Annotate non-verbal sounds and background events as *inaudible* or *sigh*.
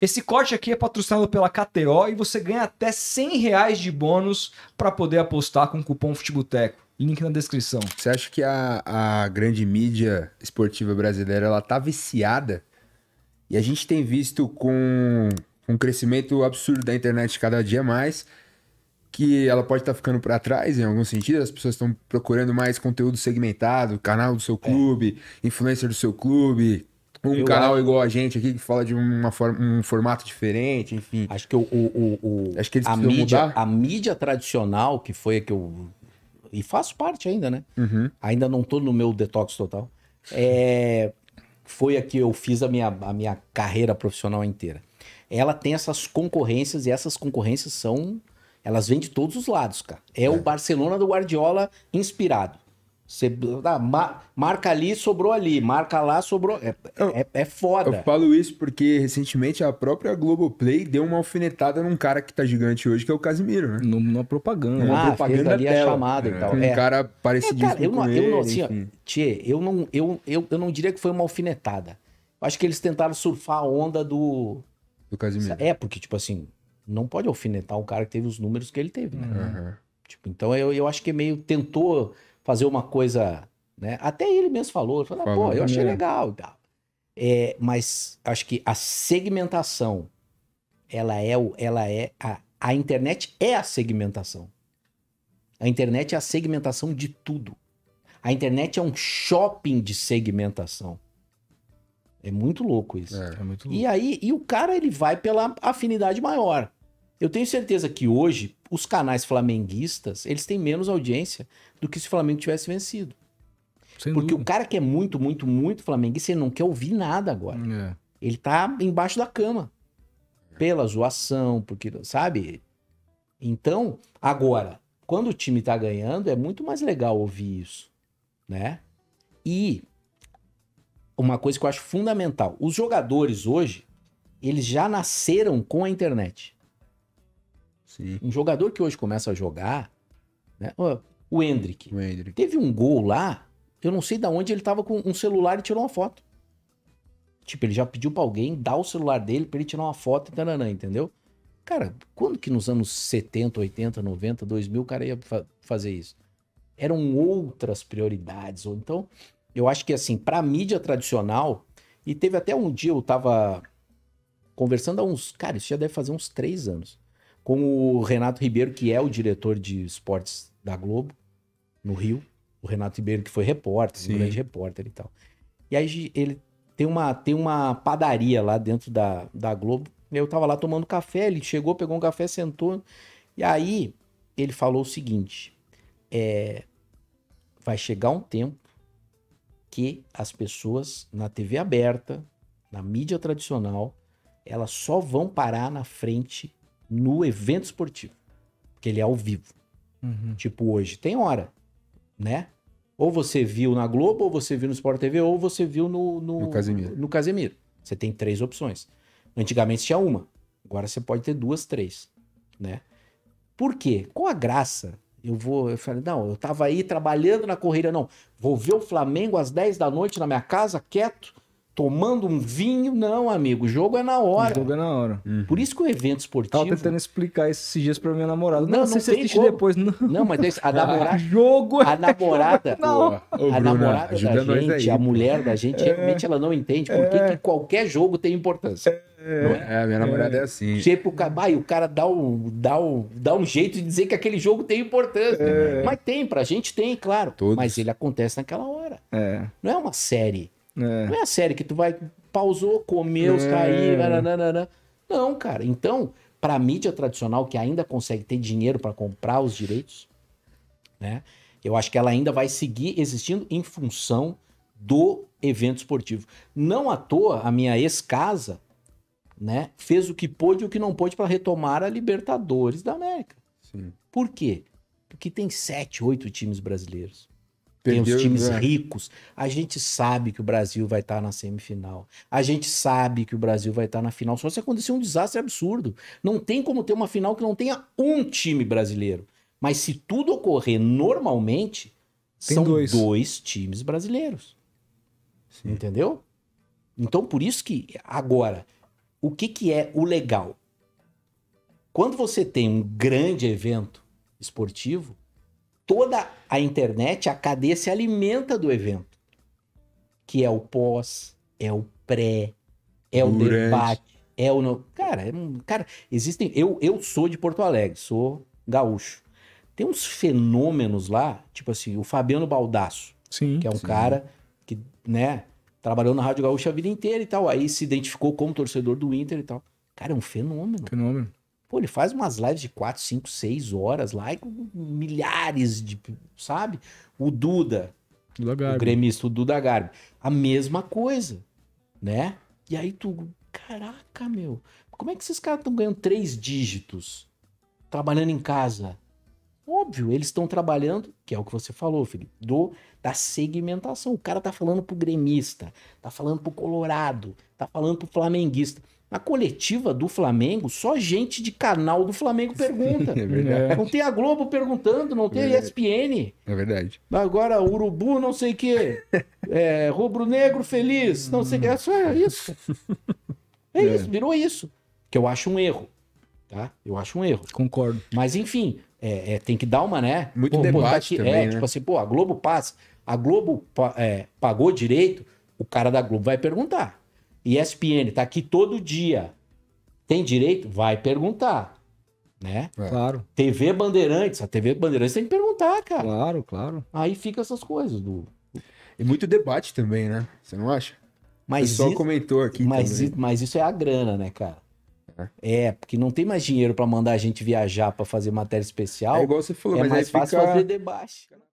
Esse corte aqui é patrocinado pela KTO e você ganha até 100 reais de bônus para poder apostar com o cupom Futeboteco. Link na descrição. Você acha que a, a grande mídia esportiva brasileira ela tá viciada? E a gente tem visto com um crescimento absurdo da internet cada dia mais que ela pode estar tá ficando para trás em algum sentido. As pessoas estão procurando mais conteúdo segmentado, canal do seu é. clube, é. influencer do seu clube, um eu canal acho... igual a gente aqui que fala de uma forma, um formato diferente, enfim. Acho que o, o, o, acho que eles a mídia, mudar. a mídia tradicional que foi a que eu e faço parte ainda, né? Uhum. Ainda não tô no meu detox total. É, foi a que eu fiz a minha, a minha carreira profissional inteira. Ela tem essas concorrências e essas concorrências são elas vêm de todos os lados, cara. É, é. o Barcelona do Guardiola inspirado. Você ah, marca ali, sobrou ali. Marca lá, sobrou. É, eu, é, é, foda. Eu falo isso porque recentemente a própria Globoplay deu uma alfinetada num cara que tá gigante hoje, que é o Casimiro, né? Numa propaganda. Numa ah, propaganda ali dela, a chamada é. e então, tal. Um é. cara parecido é, cara, eu não, ele, eu não, assim, ó, tchê, eu não, eu, eu, eu não diria que foi uma alfinetada. Acho que eles tentaram surfar a onda do. Do Casimiro. É, porque, tipo assim, não pode alfinetar um cara que teve os números que ele teve, né? Uhum. Tipo, então eu, eu acho que é meio tentou fazer uma coisa. Né? Até ele mesmo falou, ele falou, ah, pô, eu achei legal e tal. É, mas acho que a segmentação, ela é, o, ela é a, a internet é a segmentação. A internet é a segmentação de tudo. A internet é um shopping de segmentação. É muito louco isso. É, é muito louco. E aí, e o cara ele vai pela afinidade maior. Eu tenho certeza que hoje, os canais flamenguistas, eles têm menos audiência do que se o Flamengo tivesse vencido. Sem Porque dúvida. o cara que é muito, muito, muito flamenguista, ele não quer ouvir nada agora. É. Ele tá embaixo da cama. Pela zoação, porque, sabe? Então, agora, quando o time tá ganhando, é muito mais legal ouvir isso, né? E uma coisa que eu acho fundamental, os jogadores hoje, eles já nasceram com a internet. Sim. Um jogador que hoje começa a jogar, né? O Hendrick. O Hendrick. Teve um gol lá, eu não sei da onde ele tava com um celular e tirou uma foto. Tipo, ele já pediu para alguém dar o celular dele para ele tirar uma foto e tananã, entendeu? Cara, quando que nos anos 70, 80, 90, 2000 o cara ia fa fazer isso? Eram outras prioridades. Ou então, eu acho que assim, pra mídia tradicional, e teve até um dia eu tava conversando há uns. Cara, isso já deve fazer uns três anos com o Renato Ribeiro, que é o diretor de esportes da Globo, no Rio. O Renato Ribeiro, que foi repórter, Sim. um grande repórter e tal. E aí ele tem uma, tem uma padaria lá dentro da, da Globo. Eu tava lá tomando café, ele chegou, pegou um café, sentou. E aí ele falou o seguinte: é, vai chegar um tempo que as pessoas na TV aberta, na mídia tradicional, elas só vão parar na frente no evento esportivo. Porque ele é ao vivo. Uhum. Tipo, hoje tem hora, né? Ou você viu na Globo, ou você viu no Sport TV, ou você viu no, no, no, Casemiro. no Casemiro. Você tem três opções. Antigamente tinha uma. Agora você pode ter duas, três, né? Por quê? Qual a graça? Eu vou, eu falei, não, eu tava aí trabalhando na correria, não. Vou ver o Flamengo às 10 da noite na minha casa, quieto, tomando um vinho. Não, amigo, o jogo é na hora. O jogo é na hora. Uhum. Por isso que o evento esportivo. Tava tentando explicar esses dias pra minha namorada. Não, não, não você se assiste como. depois. Não, não mas a *laughs* é namorada. Ah, jogo a namorada. a namorada da gente, a mulher da gente, é. realmente ela não entende por que, é. que qualquer jogo tem importância. É, é? é? a minha namorada é, é. assim. Tipo, ah, o cara dá um, dá, um, dá um jeito de dizer que aquele jogo tem importância. Mas tem, pra gente tem, claro. Todos. Mas ele acontece naquela hora. Não é uma série. É. Não é a série que tu vai, pausou, comeu, é. caiu, nananana. Não, cara. Então, pra mídia tradicional, que ainda consegue ter dinheiro para comprar os direitos, né? Eu acho que ela ainda vai seguir existindo em função do evento esportivo. Não à toa, a minha ex-casa, né, fez o que pôde e o que não pôde para retomar a Libertadores da América. Sim. Por quê? Porque tem sete, oito times brasileiros tem os times ricos. A gente sabe que o Brasil vai estar tá na semifinal. A gente sabe que o Brasil vai estar tá na final. Só se acontecer um desastre absurdo. Não tem como ter uma final que não tenha um time brasileiro. Mas se tudo ocorrer normalmente, tem são dois. dois. times brasileiros. Sim. Entendeu? Então, por isso que agora, o que, que é o legal? Quando você tem um grande evento esportivo, toda a internet, a cadeia se alimenta do evento, que é o pós, é o pré, é o debate, é o no... cara, é um... cara, existem. Eu, eu sou de Porto Alegre, sou gaúcho. Tem uns fenômenos lá, tipo assim, o Fabiano Baldasso, sim, que é um sim. cara que, né, trabalhou na Rádio Gaúcha a vida inteira e tal, aí se identificou como torcedor do Inter e tal. Cara, é um fenômeno. Fenômeno. Pô, ele faz umas lives de 4, 5, 6 horas lá, e com milhares de. Sabe? O Duda. Duda Garbi. O gremista, o Duda Garbi. A mesma coisa, né? E aí tu. Caraca, meu. Como é que esses caras estão ganhando três dígitos? Trabalhando em casa. Óbvio, eles estão trabalhando, que é o que você falou, filho. do, da segmentação. O cara tá falando pro gremista, tá falando pro colorado, tá falando pro flamenguista. Na coletiva do Flamengo, só gente de canal do Flamengo pergunta. *laughs* é verdade. Não tem a Globo perguntando, não tem é a ESPN. É verdade. Agora, Urubu, não sei o quê. *laughs* É, Rubro Negro feliz, não sei o quê. É só isso. É, é isso, virou isso. Que eu acho um erro. Tá? Eu acho um erro. Concordo. Mas, enfim, é, é, tem que dar uma, né? Muito pô, debate pô, tá aqui, também, é, né? tipo assim, pô, a Globo passa, a Globo é, pagou direito, o cara da Globo vai perguntar. ESPN tá aqui todo dia. Tem direito? Vai perguntar. Né? É. Claro. TV Bandeirantes, a TV Bandeirantes tem que perguntar, cara. Claro, claro. Aí fica essas coisas do. E muito debate também, né? Você não acha? Mas o pessoal isso, comentou aqui. Mas, mas isso é a grana, né, cara? É, é porque não tem mais dinheiro para mandar a gente viajar para fazer matéria especial. É igual você falou, é mas mais fácil fica... fazer debate.